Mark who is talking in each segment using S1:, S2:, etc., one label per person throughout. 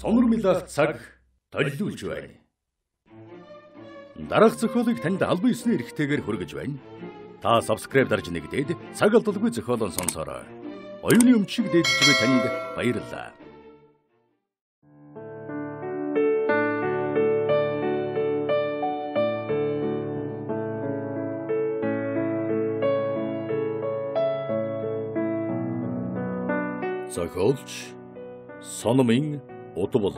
S1: Сонор мэлэх цаг төлөвлөж байна. Дараах зохиолыг танд албан ёсны эрхтэйгээр хүргэж байна. Та subscribe дарж нэгдээд цаг алдалгүй зохиолоо сонсороо. Оюуны өмчийг дээдж буй танд баярлалаа. Зохиолч Сономын Утбул.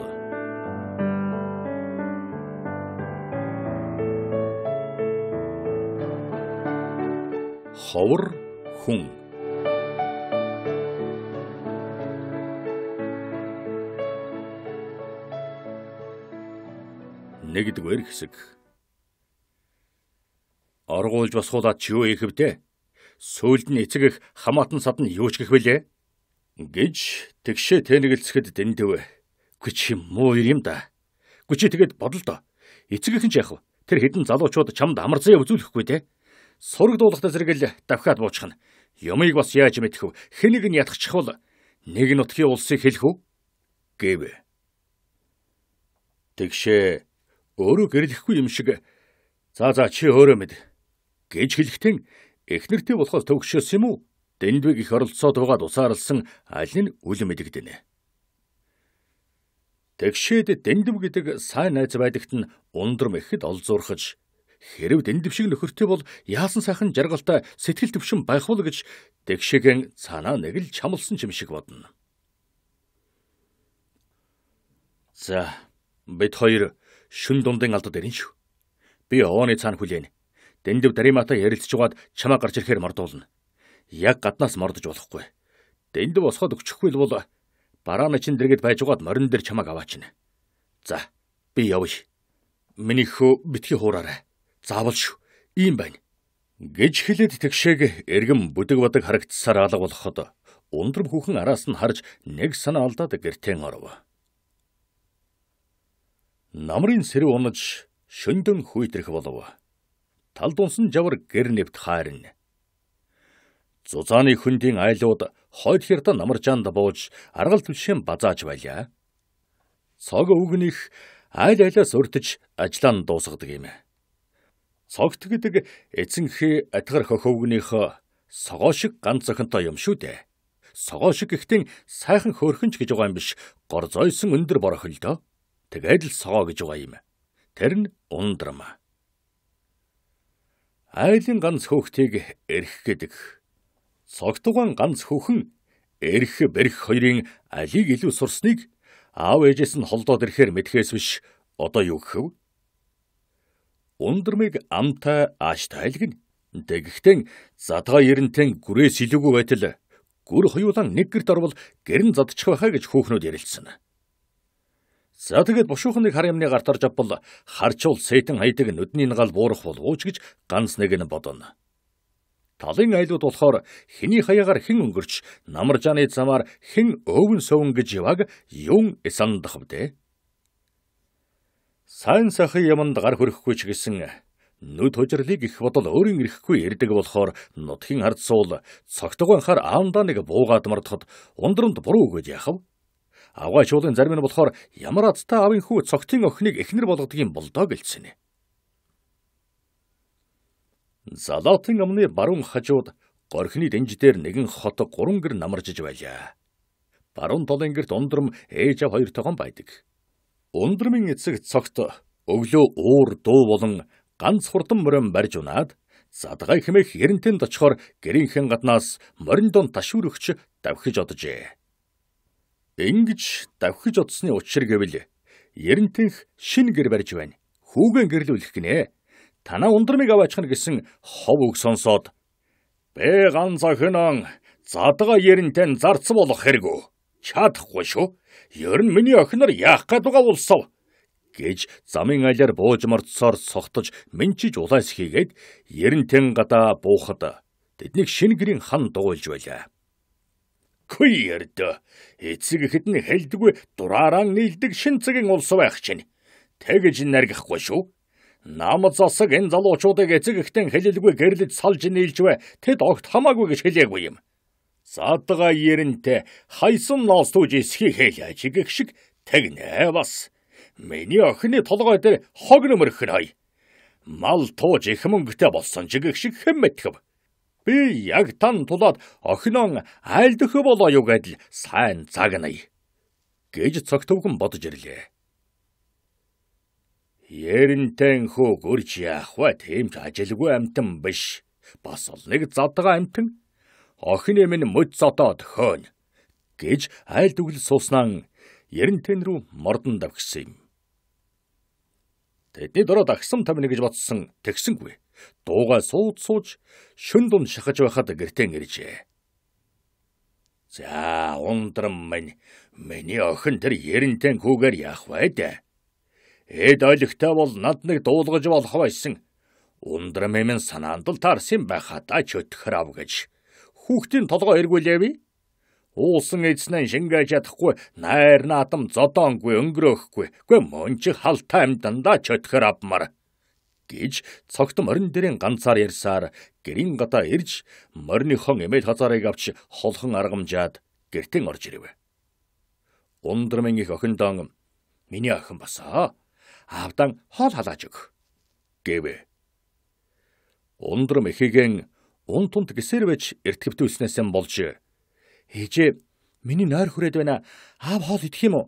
S1: Ховор хүн. Нэгдүгээр хэсэг. Оргуулж босгуулаад ч юу хийх вдэ? Сүйд нь эцэг их хамаатан сад нь юу ч гэх вэлээ? гэж тэгшээ тэнэгэлцэхэд дэндэв. Гүчи муу юм да. Гүчи тэгэд бодолдоо. Эцэг ихэн ч яах вэ? Тэр хідэн залуучууд чамд амар зэя үзүүлэхгүй те. Сурагдуулахта зэрэгэл давхаад буучхна. Ямыг бас яаж мэдэх вэ? Хэнийг нь ятгахчих бол нэг нутгийн улсыг хэлэх үү? гэв. Тэгшээ өөрөө гэрлэхгүй юм шиг за за чи өөрөө мэд гэж хэлэхтэн эхнэртэй болохоос төгшөөс юм уу? Дэндвиг их оролцоод байгаад усаарлсан аль нь үл мэдэгдэнэ. Тэгшээд дэндв гэдэг сайн найз байдагт нь ундрам ихэд олзуурхаж хэрв дэндв шиг нөхөртэй бол яасан сайхан жаргалтай сэтгэл төвшин байх вul гэж тэгшэгэн санаа нэг л чамлсан юм шиг бодно. За бид хоёр шүн дундын алдад ирэн шүү. Би овооны цаана хүлээнэ. Дэндв Дариматай ярилцж байгаад чамаа гарч ирэхээр мордуулна яг гаднаас мордож болохгүй. Дэнд босгоод өчөхгүй л бол барааны чин дэргэд байж угаад морин дээр чамаг аваачна. За би явъя. Миний хөө битгий хуураарай. Заавал шүү. Ийм байна. гэж хэлээд тэгшээг эргэм бүдэг бадаг харагдсаар алга болоход ундрам хүүхэн араас нь харж нэг санаа алдаад гэртэн оров. Намрын сэрв унаж шөндөн хүйтэрх болов. Тал дунсан жавар гэр нэвт хайрна. Зузааны хүндийн айлууд хойд херд намарчаанд бууж аргал түвшин базааж байлаа. Цог өвгнөх айл айлаас өртөж ажлаа нь дуусгадаг юм. Цогт гэдэг эцэнхээ атгар хохөвгнийхөө согоо шиг ганц зохинтой юм шүү дээ. Согоо шиг ихтэн сайхан хөөрхөнч гэж байгаа юм биш, гор зойсон өндөр борох л доо. Тэгээд л согоо гэж байгаа юм. Тэр нь ундрам. Айлын ганц хөөхтийг эрх гэдэг цогтугаан ганц хөхөн эрх бэрх хоёрын алийг илүү сурсныг аав ээжээс нь холдоод ирэхээр мэдхээс биш одоо юу гэв? Ундрмыг амтай ааштай айлгна. Тэгэхдээ задгаа ерэнтэн гүрээс илүүгүй байтал гүр хоёулан нэг гэрт орвол гэрн задчих байхаа гэж хөөхнүүд ярилцсан. За тэгээд бушуухан нэг хар юмны гарт орж авбал харчуул сэйтэн хайдаг нүдний нь гал буурах болооч гэж ганц нэг нь бодоно. Талын айлууд болохоор хэний хаягаар хэн өнгөрч намаржааны замаар хэн өвөн сөвөн гэж яваг юм эсандахвдэ. Сайн сахи юмд гар хөрөхгүй ч гэсэн нүд хожирлыг их бодол өөрийн ирэхгүй ярддаг болохоор нутгийн хард суул цогтгоон хар аамдаа нэг буугаад мордоход ундрамд буруу өгөөд яхав. Авгай чуулын зарим нь болохоор ямар аттай авын хүү цогтын охиныг эхнэр болгодог юм болдоо гэлцэнэ. Залаатын амны баруун хажууд горхины дэнждээр нэгэн хотго гурван гэр намаржиж байлаа. Баруун толын гэрт ундрам ээж ав хоёртойгон байдаг. Ундрамын эцэг цогт өглөө уур дуу болон ганц хурдан морин барьж унаад задгай хэмээх ерэнтэнд очихоор гэрийнхэн гаднаас морин дон ташүр өгч давхиж оджээ. Ингиж давхиж одсны учир гэвэл ерэнтэнх шин гэр барьж байна. Хүүгэн гэрлүүлэх гинэ танаа ундрмыг аваачихна гэсэн хов үг сонсоод бэ ганцаа хөнөн задгаа ерэнтэн зарц болох хэрэггүй чадахгүй шүү. Ер нь миний охиноор яах гээд байгаа улсав гэж замын айлаар бууж морцсоор согтож минчиж улаас хийгээд ерэнтэн гадаа буухад тэднийг шин гэрийн хан дугуйлж байлаа. Гүй ярд эцэг ихэд нь хэлдэггүй дураараа нийлдэг шин цагийн улс байх чинь тэгж наргахгүй шүү. Намд засаг энэ залуучуудыг эцэг эхтэн хэлэлгүй гэрлэж салж нийлжвэ. Тэд огт хамаагүй гэж хэлээгүй юм. Садга ерэнтэй хайсан ноос түүж исхий хэлээ. Чигэх шиг тэгнэ бас. Миний охины толгой дээр хог нөмөрхөн хай. Мал тууж их мөнгөтэй болсон чигэх шиг хэммэтхэв. Би яг тан тулаад охиноо айлдөх болоо юу гэдэл сайн загная гэж цогтөвгөн бодож ирлээ. Ерэнтэн хүү гөрж яах вэ? Тэмч ажилгүй амтан биш. Бас ол нэг задгаа амтан. Охины минь мөд цотоод хөөн гэж айл дүгэл сууснаа ерэнтэн рүү мордон давгсан юм. Тэдний дөрөө дагсам тамина гэж бодсон тэгсэнгүй. Дууга сууд сууж шүн дун шахаж байхад гэртэн иржээ. За ундрам минь миний охин тэр ерэнтэн хүүгээр яах вэ дээ? Эд айлгтай бол над нэг дуулгаж болох байсан. Ундрам эмэн санаанд л таарсан байхад чөтгөр ав гэж. Хүүхдийн толгой эргүүлээв. Уусан эзнэн шингээж чадахгүй найр наадам зодоонгүй өнгөрөөхгүй. Гүй мөн ч халтай амдандаа чөтгөр авмаар гэж цогт морин дээрийн ганцаар ярьсаар гэрийн гадаа ирж мориныхон эмээл хазарыг авч холхон аргамжаад гэртэн орж ирэв. Ундрмын их охиндоо миний охин басаа авдан хоол халааж өг гэвэ. Ундрам эхийгэн ун тунт гисэрвэж эртгэвтүүлснээс юм болж ээжээ миний нойр хүрээд байна аав хоол идэх юм уу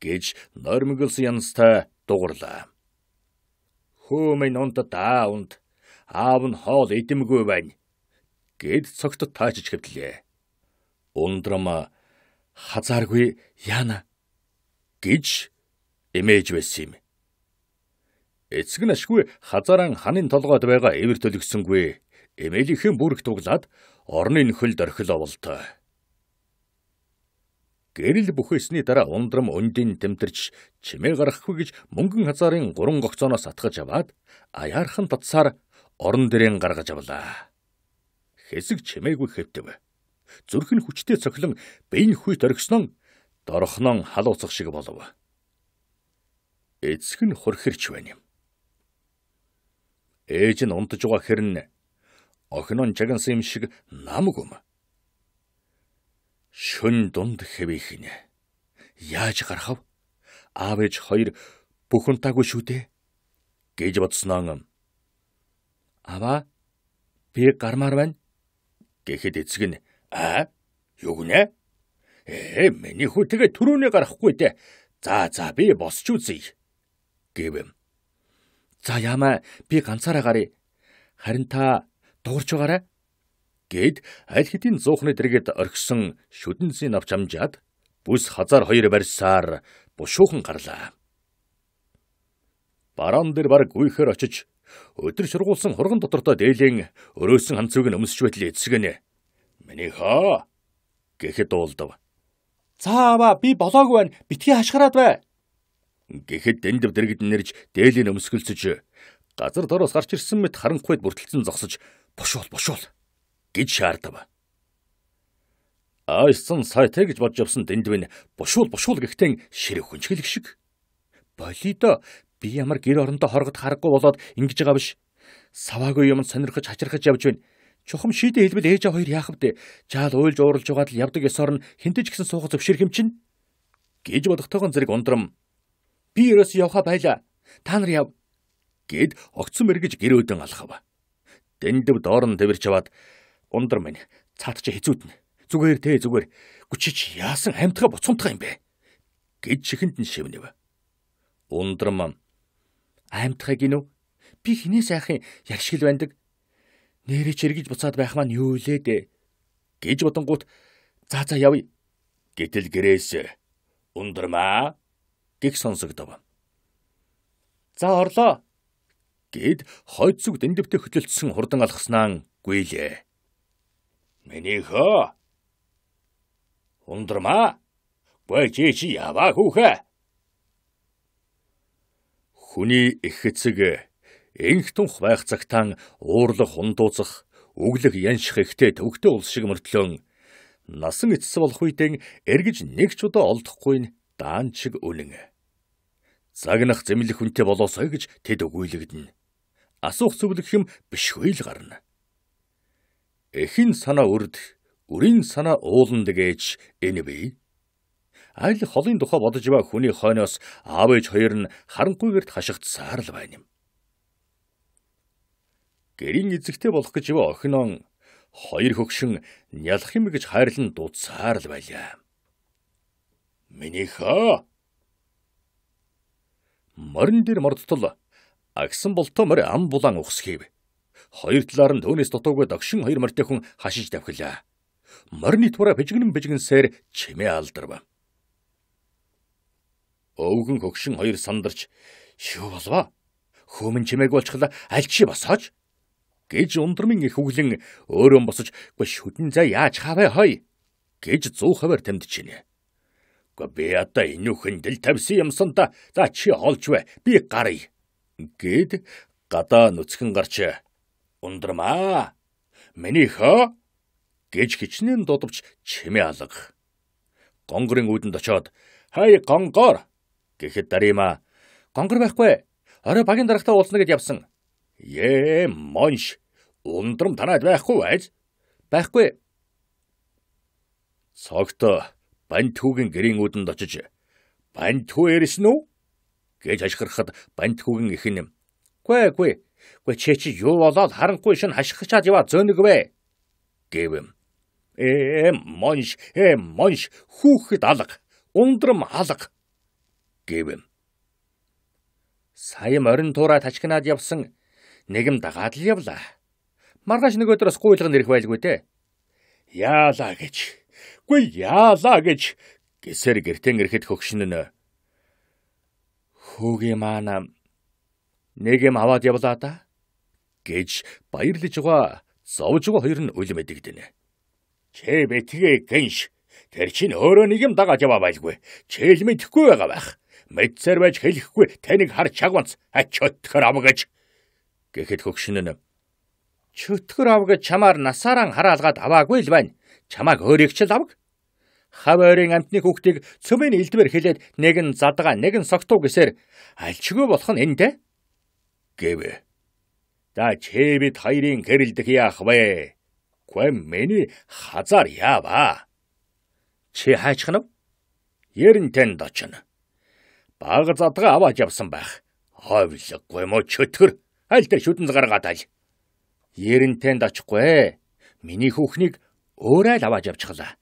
S1: гэж нойрмоглсон янстай дуугарлаа. Хөөмэн унт таа унт аав нь хоол идэмгүй байна гэд цогт таажиж хэвлээ. Ундрам хазааргүй яана гэж эмээж байсан юм. Эцэг нь ашгүй хазаран ханын толгойд байгаа эвэр төлөгсөнгүй. Эмээлийнхэн бүрх туглаад орны нөхөл дөрхил оволтой. Гэрэл бүхээсний дараа ундрам өндийн тэмтэрч чимээ гарахгүй гэж мөнгөн хазарын гурван гогцооноос атгаж аваад аяархан татсаар орон дээрэн гаргаж авлаа. Хэсэг чимээгүй хэвтэв. Зүрх нь хүчтэй цохилон биеийн хүйт оргиснон дорхнон халууцах шиг болов. Эцэг нь хурхирч байна юм. Ээж нь унтж байгаа хэрнэ. Охин нь жагансан юм шиг намг юм. Шүн дунд хэвэхнэ. Яаж гарах вэ? Аав ээж хоёр бүх унтаагүй шүү дээ гэж бодсноо. Аваа би гармаар байна гэхэд эцэг нь аа юу гинэ? Ээ миний хүүтэйгээ төрүүнээ гарахгүй дээ. За за би босч үзье гэв. За яамаа би ганцаараа гарыг. Харин та дуурч байгаарай гэд аль хэдийн зуухны дэргэд орхисон шүдэнсийн навч амжаад бүс хазар хоёр барьсаар бушуухан гарлаа. Бараан дээр баг гүйхээр очиж өдөр шургуулсан хурган дотортой дээлийн өрөөсөн хамцыг нь өмсөж байтал эцгэнэ. Минийхөө гэхэд дуулдав. За аваа би болоогүй байна. Битгий хашгараад бай. Гэхэд дэндв дэрэгд нэрж дээлийн өмсгөлсөж газар дороос гарч ирсэн мэт харанхуйд бүртэлцэн зогсож бошуул бошуул гэж шаардав. Айсан сайтай гэж бодж явсан дэндв нь бушуул бушуул гэхтэн ширэг хүнчлэг шиг. Болидо би ямар гэр орондоо хоргод харахгүй болоод ингэж байгаа биш. Саваагүй юм сонирхож хачирхаж явж байна. Чухам шийдэ хэлбэл ээжээ хоёр яах вэ? Жаал уйлж ууралж угаад л явдаг ёсоор нь хинтэж гисэн суух зөвшөөрөх юм чинь гэж бодохтойгон зэрэг ундрам Би ерөөс явха байла. Та нар яв гэд огцсон мэрэгж гэрөөдөн алхав. Дэндв доорн тэмэрч аваад ундар минь цаат чи хизүүднэ. Зүгээр те зүгээр. Гүчиж яасан хамтгаа буцамтгаа юм бэ? гэж чихэнд нь шивнэв. Ундар маань амтхай гинөө би хинээс айхын ягшгил байдаг. Нэрэ чиргэж буцаад байх маань юу илээ дээ гэж бодонгууд за за явъя. Гэтэл гэрээс ундрмаа гих сонсогдов. За орлоо гэд хойд зүг дэндвтэ хөдөлсөн хурдан алхаснаа гүйлээ. Минийхөө ундрмаа бачичи яваа хүүхэ. Хүний их эцэг инх тунх байх цагтаан уурлах хундууцах өглөх янших ихтэй төвхтэй улс шиг мөртлөө насан эцэс болох үедэн эргэж нэг ч удаа олдохгүй нь даан чиг үнэн. Загнах зэмлэх хүнтэй болоосой гэж тэд өгүүлэгдэнэ. Асуух зөвлөх юм бишгүй л гарна. Эхийн санаа үрд, үрийн санаа ууланд гэж энэ бий. Айл холын тухай бодож ба хүний хойноос аав ээж хоёр нь харанхуйгэрт хашигдсаар л байна юм. Гэрийн эзэгтэй болох гэж ба охин он хоёр хөгшин нялх юм гэж хайрлан дуудсаар л байлаа. Минийхөө Морин дээр мордтол агсан болтомор ам булан ухсхийв. Хоёр талаар нь түүнес дутуугүй догшин хоёр морьтой хүн хашиж давхилаа. Морины тура бижгэн бижгэнсээр чимээ алдарв. Өвгөн хөгшин хоёр сандарч "Шүү болвоо. Хөөмн чимээг болчихлоо. Аль чи босооч?" гэж ундрмын их хөглөн өөрөө босож "Гэ шүдэн за яаж хавэ хой?" гэж зүү хавар тамдчихэв. Гэхдээ би одоо энэ үхэндэл тавьсан юмсанда за чи олж вэ? Би гарыг гэд гадаа нүцгэн гарч ундрмаа. Минийхөө гэж хичнээн дудвч чимээ алга. Гонгорын үүдэнд очоод "Хай гонгор" гэхэд дарима "Гонгор байхгүй. Орой багийн дарагтаа уулзна" гэж явсан. "Ээ, монш. Ундрам танаад байхгүй байз?" "Байхгүй." Цогт Бантүүгийн гэрээнүүдэнд очиж "Бантүү ирсэн үү?" гэж хашгирахад Бантүүгийн ихэн "Гүй гүй. Гүй чи чи юу болоод харанхуй шин хашгичаад яваа зөөнөг вэ?" гэвэм. "Ээ монш, ээ монш, хүүхэд алга, ундрам алга" гэвэм. Сая морин туура тачгинаад явсан нэгэн дагаад л явлаа. Маргааш нөгөөдрөөс гуйлга нэрх байлгүй те. Яалаа гэж чадахгүй яалаа гэж гэсэр гертэн ирэхэд хөгшинөнө. Хүүгийн маань нэг юм аваад явлаа да гэж баярлж байгаа зовж байгаа хоёр нь үл мэдэгдэнэ. Чэ бэтгэ гинш тэр чинь өөрөө нэг юм дагаад яваа байлгүй. Чээл мэдхгүй байгаа байх. Мэдсээр байж хэлэхгүй таныг хар чагванц ачотхор амгаж гэхэд хөгшинөнө. Чөтгөр авга чамаар насааран хараалгаад аваагүй л байна. Чамааг өөрийг ч л авг. Хав ойрын амтны хүүхдийг цөмийн элдвэр хэлээд нэг нь задгаа, нэг нь согтуу гэсээр альчгүй болох нь энэ дээ гэв. За чи бид хоёрын гэрэлдэх яах вэ? Квэм миний хазар яава. Чи хайчхан уу? Ерэнтэнд очно. Баг задгаа аваад явсан байх. Хойвлоггүй мө чөтгөр. Аль дээр шүтэн гаргаад аль. Ерэнтэнд очихгүй ээ. Миний хүүхнийг өөрөө л авааж явчихлаа.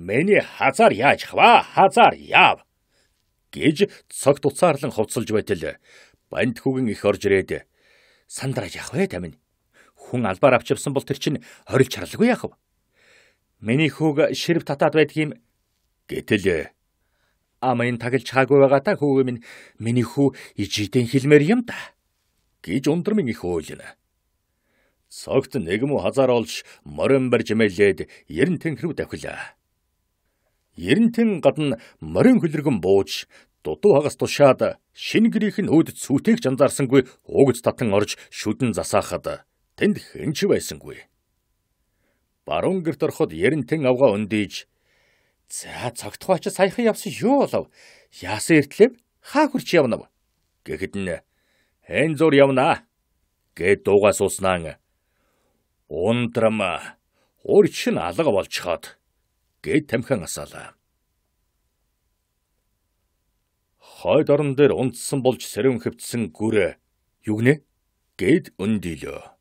S1: Миний хазар яаж хава хазар яав гэж цог туцаарлан хувцалж байтал бандхүүгэн их орж ирээд сандраж явах вэ тамин хүн албаар авчивсан бол тэр чинь орилж харалгүй яах вэ миний хүүг ширв татаад байдгийм гэтэл амын таглж хаагүй байгаа та хүүг минь миний хүү ижидэн хэлмээр юм да гэж ундрмын их ойлно Согт нэг мө хазар олж морин барьж мэлээд ерэн тэнх рүү давхилаа. Ерэн тэн гадна морин хөлргөн бууж дутуу хагас тушаад шин гэрийнх нь өөд цүтэйг жанзаарсангүй уугц татан орж шүдэн засаахад тэнд хэнч байсангүй. Баруун гэрт ороход ерэнтэн авгаа өндийж "За цогтхооч саяхан явсан юу болов? Яасан эртлээ хаа хурч явнав?" гэхэд нь "Хэн зур явнаа?" гэд дуугаа сууснаа. Ундрам урчин алга болчиход гээд тамхиан асаалаа. Хойд орон дээр унтсан болж сэрүүн хөвцсөн гүрэ юу гэнэ гээд өндөлөө.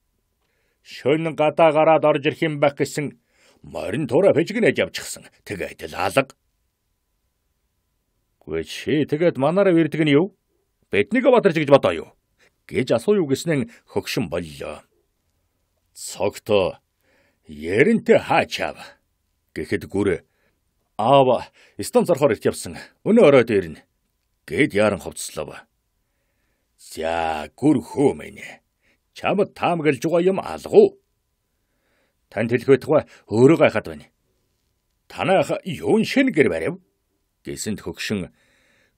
S1: Шойн гадаа гараад орж ирэх юм байх гэсэн морин тура фэжгнэж явчихсан. Тэгээд л алга. Гүй чи тэгээд манараа ирдэг нь юу? Биднийг батарч гэж бодоо юу? гэж асууя юу гэснэн хөгшин боллоо цогто ярэнтэй хаачаав гэхэд гүр аава стам зархаар ирт явсан өнөө оройд ирнэ гэд яран хувцслав. За гүр хөө мэнэ. Чамд таамаглаж байгаа юм алгуу. Танд хэлэх байтугай өөрөө гайхаад байна. Танаах юун шин гэр барив? гэсэнд хөгшин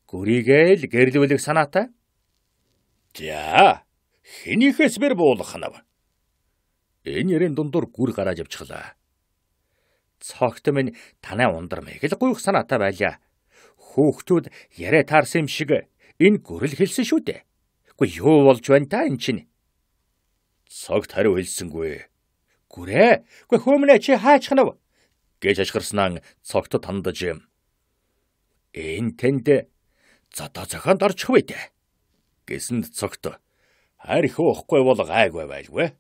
S1: гүрийгээ л гэрлүүлэх санаатай. За хинийхээс бэр буулгах нь Энэ ярийн дундуур гүр гарааж явчихлаа. Цогт минь танай ундар мэгэл гуйх санаатай байлаа. Хүүхдүүд яриа таарсан юм шиг энэ гүрэл хэлсэн шүү дээ. Гэхдээ юу болж байна та эн чинь? Цогт хариу хэлсэнгүй. Гүрээ. Гэхдээ хүмүүнэ чи хаачхнав гэж ашгарснаа цогтод хандаж юм. Энэ тэнд зодоо зохионд орчих вэ дээ. гэсэнд цогт. Харь их уухгүй бол гайгүй байлгүй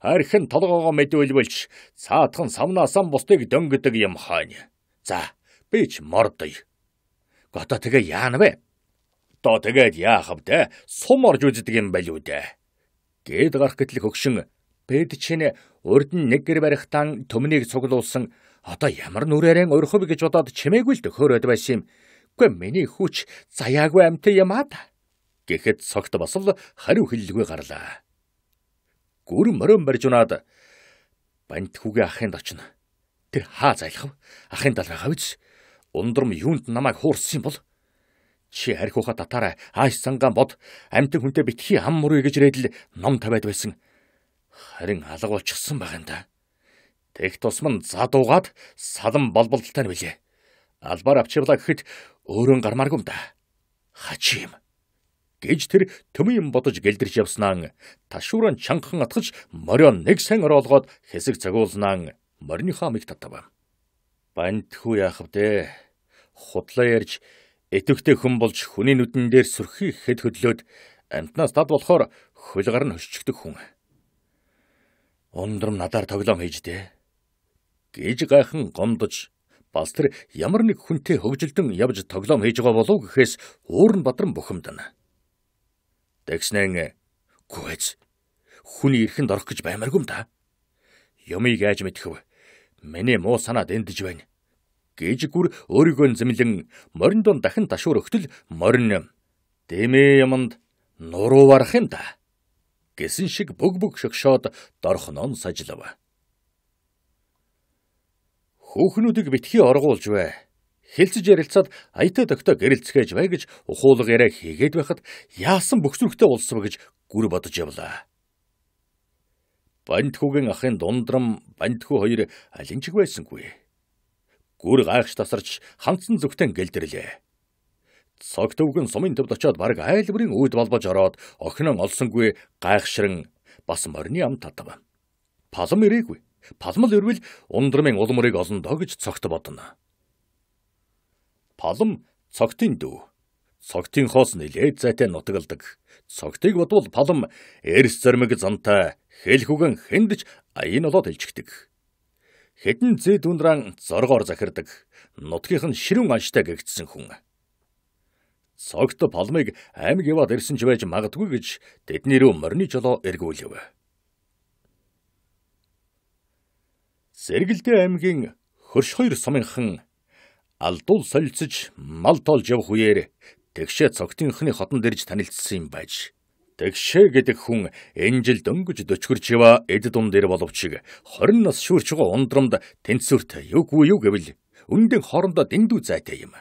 S1: архин толгоогоо мэдүүлвэлж цаатхан самнаасан бусдыг дөнгөдөг юм хойно. За би ч мордоё. Гото тэгээ яана вэ? Одоо тэгээд яахав те? Сум орж үздэг юм байл үү те? Гээд гарах гэтэл хөгшин бэд чинь урд нь нэг гэр барихтан төмнийг цуглуулсан одоо ямар нүрээрэн урхив гэж бодоод чимээгүй л төхөөрөд байсан юм. Гэхдээ миний хүч заяагүй амт юм аа та. Гэхэд цогт бас л хариу хэллгүй гарлаа гүр мөрөн барьж унаад бантхүүгээ ахынд очно. Тэр хаа зайлхав? Ахын талраа хавж ундрам юунд намайг хуурсан бол чи харь хууха татаараа ааш сангаан бод амтэн хүнтэй битгий хам мөрөө гэж ирээд л ном тавиад байсан. Харин алга болчихсон байгаа юм да. Тэгт тусман задуугаад салан болболтолтой нь билээ. Албаар авчирлаа гэхэд өөрөө гармааргүй юм да. Хачи юм гэж тэр төмийн бодож гэлдэрч явснаа. Ташууран чангахан атгаж морион нэг сан ороолгоод хэсэг цагуулнаа. Мориныхаа миг татав. Бандхүү яах вэ? Худлаа ярьж өтөвтэй хүн болж хүний нүдэн дээр сүрхий хэд хөдлөөд амтнаас дад болохоор хөлгөр нь хөшчөгдөг хүн. Ундрам надаар тоглоом хийж дээ. гэж гайхан гомдож бас тэр ямар нэг хүнтэй хөгжилдөн явж тоглоом хийж байгаа болов гэхээс уурн бадран бухимдана. Тэгснэн гүйц хүний эрхэнд орох гэж баймаргүй юм да. Ямыг яаж мэдхэв? Миний муу санаад эндэж байна. Гэж гүр өөрийгөө зэмлэн морин дунд дахин ташуур өгтөл морин дэмээ юмд нуруу барах юм да. гэсэн шиг бүг бүг шогшоод дорхнон сажлав. Хүүхнүүдийг битгий оргуулж бай хэлцэж ярилцаад аятай тогтоо гэрэлцгээж бай гэж ухуулга яриа хийгээд байхад яасан бөхсүрхтэй уулсав гэж гүр бодож явлаа. Бандхүүгийн ахын дундрам бандхүү хоёр алинчиг байсангүй. Гүр гайхш тасарч ханцсан зүгтэн гэлдэрлээ. Цог төвгөн сумын төвд очиод баг айлбарын үйд болбож ороод охинон олсонгүй гайхширан бас морины ам татав. Палм ирээгүй. Палмал ирвэл ундрамын улмрыг олондоо гэж цогт бодно. Палм цогтын дүү. Цогтын хоос нэлээд зайтай нутаглдаг. Цогтыг бодвол палм эрс зэрмэг зантай хэл хүгэн хэндж аян болоод илжигдэг. Хэдэн зэд үндран зоргоор захирдаг. Нутгийнх нь ширүүн анштай гэгдсэн хүн. Цогт палмыг амиг яваад ирсэн ч байж магадгүй гэж тэдний рүү морины жолоо эргүүлэв. Сэргэлдэ аймгийн Хөрш хоёр сумынхан алдуул солилцож мал тоолж явах үеэр тэгшээ цогтынхны хотон дэрж танилцсан юм байж. Тэгшээ гэдэг хүн энэ жил дөнгөж 40 жива эд дум дэр боловчиг 20 нас шүүрч байгаа ундрамд тэнцвэрт юг юу гэвэл үндэн хоорондоо дэндүү зайтай юм.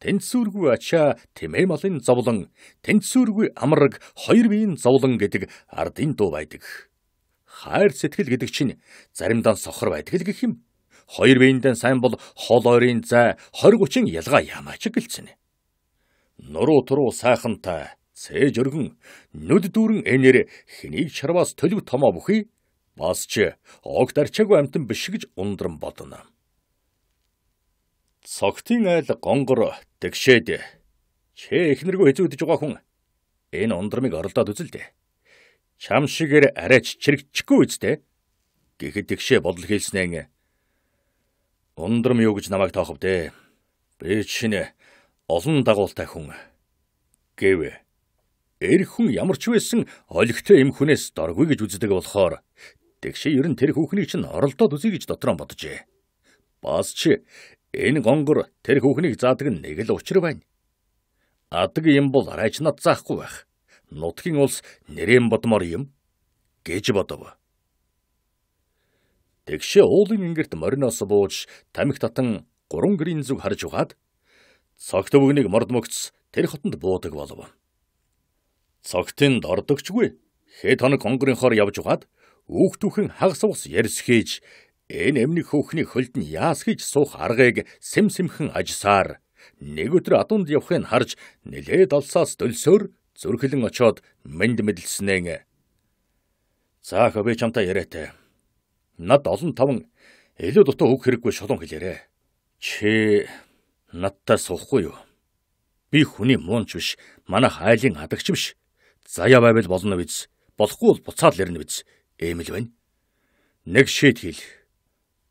S1: Тэнцвэргүй ачаа тэмээ малын зовлон, тэнцвэргүй амраг хоёр биеийн зовлон гэдэг ардын дуу байдаг. Хайр сэтгэл гэдэг чинь заримдаа сохор байдаг л гэх юм. Хоёр биендэн сайн бол хол ойрын зай 20 30 ялгаа ямаач гэлцэнэ. Нуруу туруу сайхантай цээж өргөн нүд дүүрэн энээр хэнийг чарваас төлөв томоо бүхий бас ч огт арчаагүй амтан биш гэж ундран бодно. Цогтын айл гонгор тэгшээд чээ эхнэргүй эзүүдж байгаа хүн энэ ундрамыг оролдоод үзэлдэ. Чам шигээр арайч чирэгчгүй үстэ. Гэхэд тэгшээ бодол хийснээ Ундрам юу гэж намайг тоохов дээ. Би чинь олон дагуултай хүн гэвэ. Эр хүн ямар ч байсан олигтой эм хүнээс доргүй гэж үздэг болохоор тэгшээ ер нь тэр хүүхнийг чинь оролдоод үзье гэж дотроо боджээ. Бас чи энэ гонгор тэр хүүхнийг заадаг нэг л учир байна. Адаг юм бол райчнад заахгүй байх. Нутгийн улс нэрэн бодмор юм гэж бодов. Тэгшээ уулын ингэрт мориноос бууж тамхи татан гурван гэрийн зүг харж угаад цогт бүгнийг морд мөгц тэр хотод буудаг болов. Цогтын дордогчгүй хэд хоног хонгорын хор явж угаад үх түхэн хагас ус ярс хийж энэ эмний хөөхний хөлд нь яас хийж суух аргыг сэм сэмхэн ажсаар нэг өдөр адуунд явахыг харж нилээд олсоос дөлсөөр зүрхлэн очоод мэд мэдлснээ. За хөвөө чамтай яриатай. Над олон таван илүү дутуу үг хэрэггүй шулуун хэлээрэ. Чи надтай суухгүй юу? Би хүний муунч биш, манай хайлын хадагч биш. Заяа байвал болно биз. Болохгүй бол буцаад л ирнэ биз. Эмэл байна. Нэг шийд хэл.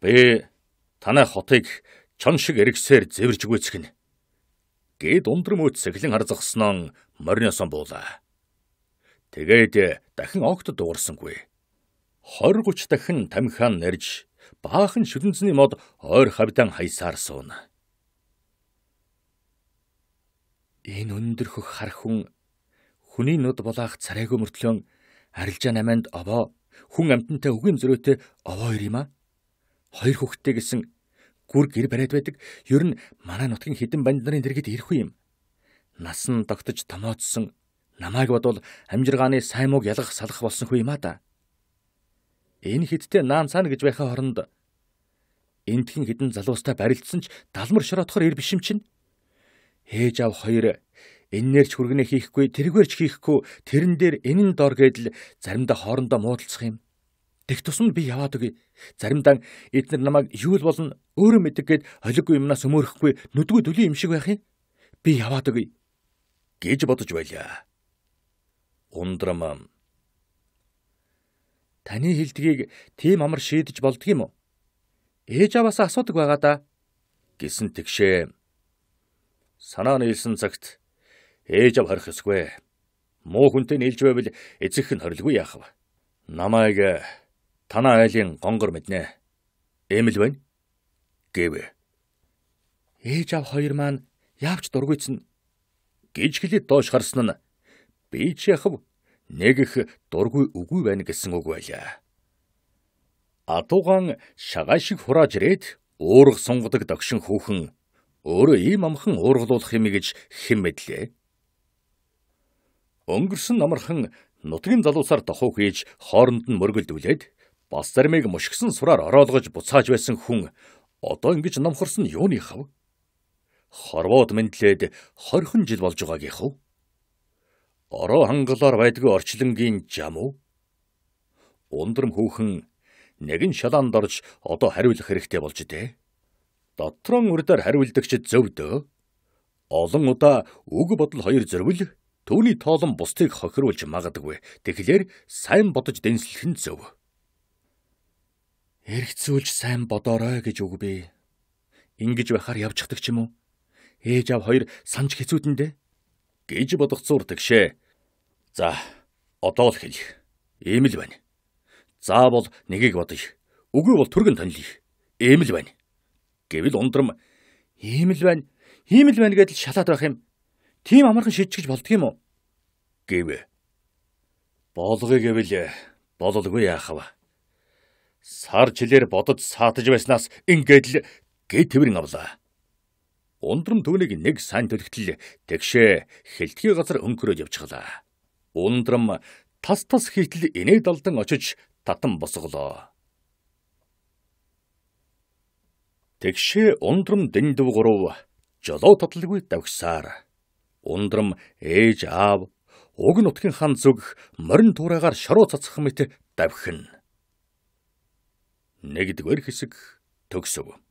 S1: Би танай хотыг чон шиг эргэсээр зэвэрж гүйцгэнэ. Гэд ундрмөөд сэглэн харзагсноо мориносон буулаа. Тэгээд дахин огт дуурсангүй. 20 30 дахин тамхиан нэрж баахан шүрэнцний мод ойр хавдан хайсаар сууна. Энэ өндөр хөх хар хүн хүний нүд булаах царайг өмөртлөн арилжаа наманд овоо хүн амтантай үгийн зөрөөтэй овоо ир юм а. Хоёр хөхтэй гэсэн гүр гэр бариад байдаг. Ер нь манай нутгийн хідэн банд нарын дэргэд ирэх юм. Нас нь тогтож томооцсон намайг бодвол амжиргааны сайн мууг ялгах салах болсон хүү юм а да. Энэ хидтэй наан цаана гэж байхаа хоронд энтхэн хідэн залуустай барилцсан ч далмар шороотхоор ир бишим чинь. Хээж ав хоёр эннэрч хүргэнэ хийхгүй тэргээрч хийхгүй тэрэн дээр энэ нь дор гэдэл заримдаа хоорондоо муудалцах юм. Тэг тусам би яваад өгье. Заримдаа эднэр намайг юу л болно өөрөө мэддэг гээд холиггүй юмнаас өмөрөхгүй нүдгүй дүлийн юм шиг байх юм. Би яваад өгье гэж бодож байлаа. Ундрам Таны хилдгийг тийм амар шийдэж болдг юм уу? Ээж аваасаа асуудаг байгаа да гэсэн тэгшээ. Санаа нийлсэн цагт ээж ав харих эсгүй. Муу хүнтэй нийлж байвал эцэгх нь хорилгүй яах вэ? Намайг э, танаа айлын гонгор мэднэ. Эмэл байна гэвэ. Ээж ав хоёр маань явж дургуйцэн гэж хэлээд доош харсан нь би ч яхав нэг их дургүй үгүй байна гэсэн үг байлаа. Атуган шагаа шиг хурааж ирээд уурга сунгадаг догшин хүүхэн өөрөө ийм амхан уургалуулах юм гэж хэн мэдлээ. Өнгөрсөн намархан нутгийн залуусаар дохуу хийж хооронд нь мөргөлдүүлээд бас зармыг мушгсан сураар ороолгож буцааж байсан хүн одоо ингэж намхарсан юуны хав? Хорвоод мэндлээд 20 жил болж байгаагийн хав? ороо хангалаар байдгүй орчлонгийн жам уу? Ундрам хүүхэн нэгэн шалаанд орж одоо хариулах хэрэгтэй болж дээ. Дотрон үрдээр хариулдагч зөвдөө. Олон удаа үг бодол хоёр зөрвөл түүний тоолон бусдыг хохируулж магадгүй. Тэгэхээр сайн бодож дэнслэх нь зөв. Эргцүүлж сайн бодорой гэж үг бэ. Ингиж байхаар явчихдаг ч юм уу? Ээж аав хоёр санж хэцүүтэндээ гэж бодогцуурдаг шээ. За одоо л хэлье. Ийм л байна. Заавал нэгийг бодъё. Үгүй бол түргэн тонлё. Ийм л байна. Гэвэл ундрам ийм л байна. Ийм л байна гэдэл шалаад байх юм. Тийм амархан шийдчих болдго юм уу? гэв. Болгоё гэвэл бололгүй яахав. Сар жилээр бодож саатаж байснаас ингээд л гэт тэрэн авлаа. Ундрам түүнийг нэг сайн төлөвтөл тэгшээ хилтгий газар өнгөрөөж явчихлаа. Ундрам тас тас хийтэл инээ далдан очиж татан босголоо. Тэгшээ ундрам дэндв гурав жолоо татлгүй давгсаар. Ундрам ээж аав уг нутгийн хан зүг морин туураагаар шороо цацх мэт давхин. Нэгдүгээр хэсэг төгсөв.